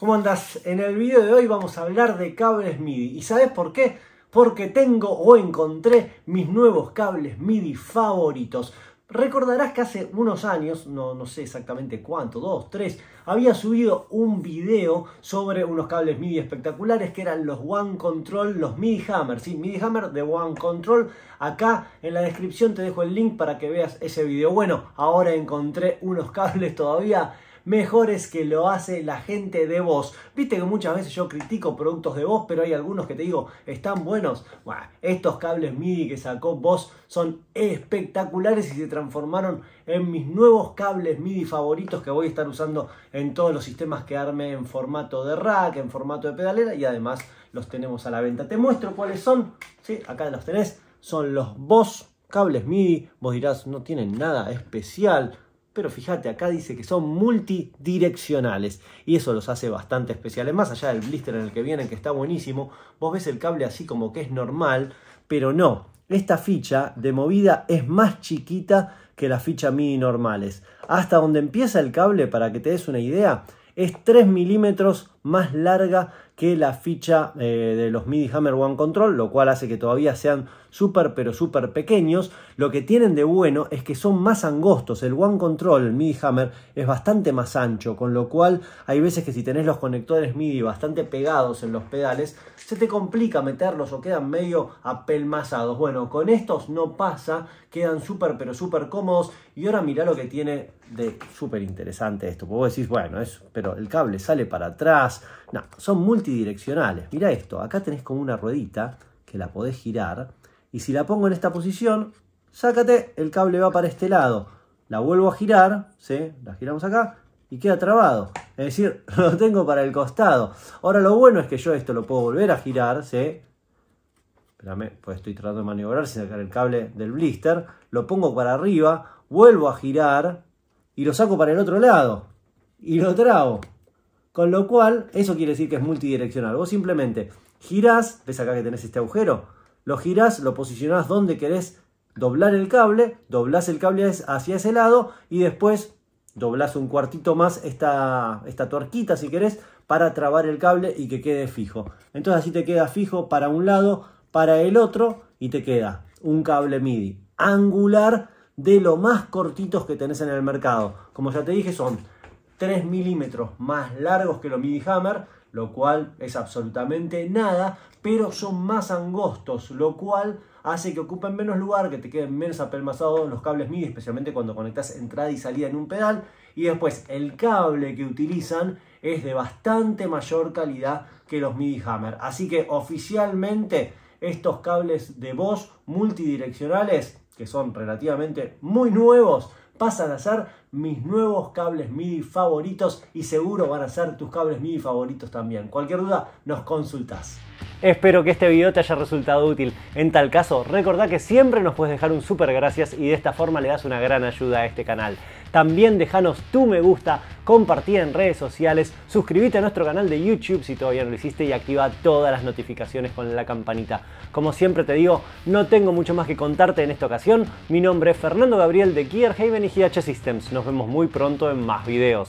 ¿Cómo andas? En el video de hoy vamos a hablar de cables MIDI. ¿Y sabes por qué? Porque tengo o encontré mis nuevos cables MIDI favoritos. Recordarás que hace unos años, no, no sé exactamente cuánto, dos, tres, había subido un video sobre unos cables MIDI espectaculares que eran los One Control, los MIDI Hammer, sí, MIDI Hammer de One Control. Acá en la descripción te dejo el link para que veas ese video. Bueno, ahora encontré unos cables todavía mejores que lo hace la gente de vos. Viste que muchas veces yo critico productos de vos, pero hay algunos que te digo, están buenos. estos cables MIDI que sacó vos son espectaculares y se transformaron en mis nuevos cables MIDI favoritos que voy a estar usando en todos los sistemas que arme en formato de rack, en formato de pedalera y además los tenemos a la venta. Te muestro cuáles son, ¿sí? acá los tenés, son los Boss cables MIDI, vos dirás, no tienen nada especial, pero fíjate, acá dice que son multidireccionales y eso los hace bastante especiales. Más allá del blister en el que vienen, que está buenísimo, vos ves el cable así como que es normal, pero no. Esta ficha de movida es más chiquita que la ficha MIDI normales. Hasta donde empieza el cable, para que te des una idea, es 3 milímetros más larga que la ficha eh, de los MIDI Hammer One Control, lo cual hace que todavía sean súper pero súper pequeños. Lo que tienen de bueno es que son más angostos. El One Control, el MIDI Hammer, es bastante más ancho, con lo cual hay veces que si tenés los conectores MIDI bastante pegados en los pedales, se te complica meterlos o quedan medio apelmazados. Bueno, con estos no pasa, quedan súper pero súper cómodos. Y ahora mirá lo que tiene de súper interesante esto. Porque vos decís, bueno, es, pero el cable sale para atrás. No, son multidireccionales. Mirá esto, acá tenés como una ruedita que la podés girar y si la pongo en esta posición, sácate, el cable va para este lado. La vuelvo a girar, ¿sí? la giramos acá y queda trabado. Es decir, lo tengo para el costado. Ahora lo bueno es que yo esto lo puedo volver a girar, ¿sí? Espérame, pues estoy tratando de maniobrar sin sacar el cable del blister. Lo pongo para arriba, vuelvo a girar y lo saco para el otro lado. Y lo trago. Con lo cual, eso quiere decir que es multidireccional. Vos simplemente girás, ves acá que tenés este agujero, lo girás, lo posicionás donde querés doblar el cable, doblás el cable hacia ese lado y después doblas un cuartito más esta, esta tuerquita si querés para trabar el cable y que quede fijo. Entonces así te queda fijo para un lado, para el otro y te queda un cable MIDI angular de lo más cortitos que tenés en el mercado. Como ya te dije son 3 milímetros más largos que los MIDI Hammer lo cual es absolutamente nada, pero son más angostos, lo cual hace que ocupen menos lugar, que te queden menos apelmazados los cables MIDI, especialmente cuando conectas entrada y salida en un pedal. Y después el cable que utilizan es de bastante mayor calidad que los MIDI Hammer. Así que oficialmente estos cables de voz multidireccionales, que son relativamente muy nuevos, pasan a ser mis nuevos cables MIDI favoritos y seguro van a ser tus cables MIDI favoritos también. Cualquier duda nos consultas. Espero que este video te haya resultado útil. En tal caso, recordá que siempre nos puedes dejar un super gracias y de esta forma le das una gran ayuda a este canal. También dejanos tu me gusta, compartí en redes sociales, suscríbete a nuestro canal de YouTube si todavía no lo hiciste y activa todas las notificaciones con la campanita. Como siempre te digo, no tengo mucho más que contarte en esta ocasión. Mi nombre es Fernando Gabriel de Kierhaven y GH Systems. Nos vemos muy pronto en más videos.